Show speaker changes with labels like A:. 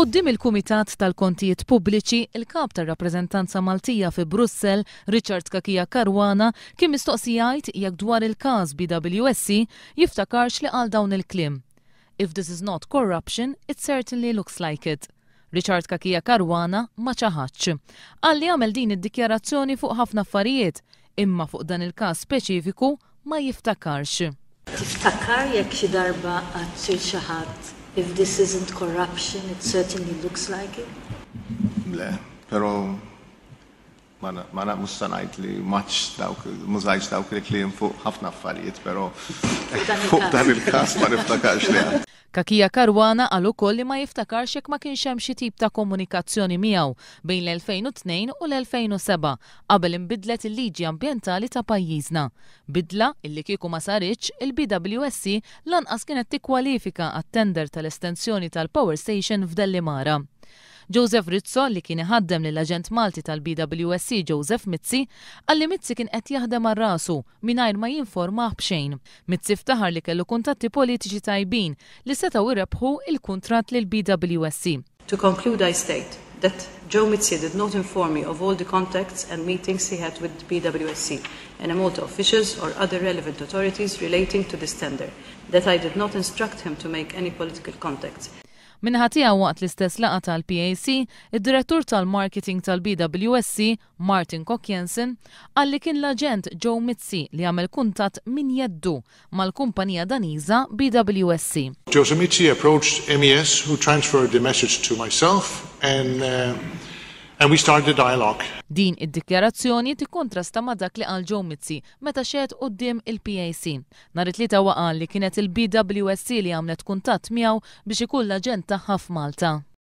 A: Qoddim il-Kumitat tal-Kontijiet Pubbliċi, il-Kap tal rappreżentanza Maltija fi Brussel, Richard Kakija Karwana, kien mistoqsijajt jekk dwar il-każ BWSC jiftakarx li għal dawn il-klim. If this is not corruption, it certainly looks like it. Richard Kakija Karwana ma ċaħaċ. Għalli għamel din id-dikjarazzjoni fuq ħafna affarijiet, imma fuq dan il-każ speċifiku ma jiftakarx. Tiftakar jekk xi darba għad xi ħadd If this isn't corruption, it certainly looks like it. Le, pero ma na musta sanajt li maċ dawk, mużajċ dawk li klien fuq ħafna affarijiet, pero fuq dan il-kas ma niftakax li għad. Kakija Karwana għal ukoll li ma jiftakarx jekk ma kienx hemm xi tip ta' komunikazzjoni miegħu bejn l-2002 u l-2007 qabel inbidlet il-liġi ambjentali ta' pajjiżna. Bidla illi kieku ma saritx il-BWSC lanqas kienet tikkwalifika għat-tender tal-estensjoni tal-Power Station f'Dellimara. Joseph Rizzo li kien iħaddem lill aġent Malti tal-BWSC Joseph Mizzi għalli Mizzi kien qed jaħdem għar rasu mingħajr ma jinformah b'xejn. Mizzi ftaħar li kellu kuntatti politiċi tajbin li setgħu irebħu il-kuntratt lil BWSC. To conclude, I state that Joe Mitzi did not inform me of all the contacts and meetings he had with BWSC, and Malta officials or other relevant authorities relating to this tender, that I did not instruct him to make any political contacts. Minħatija waqt l-istess laqa tal-PAC, id-direttur tal-marketing tal-BWSC, Martin Kokjensen, għalli kien l-agent Joe Mitzi li għamel kuntat min jeddu mal-kumpanija daniza BWSC. Joe Mitzi approached MES who transferred the message to myself and uh, and we started the dialogue. Din id-dikjarazzjoni tikkontrasta ma dak li qal Joe Mizzi meta xed qudiem il-PAC. Nhar it-tlieta waqal li kienet il-BWSC li għamlet kuntatt miegħu biex ikull l-aġent tagħha f'Malta.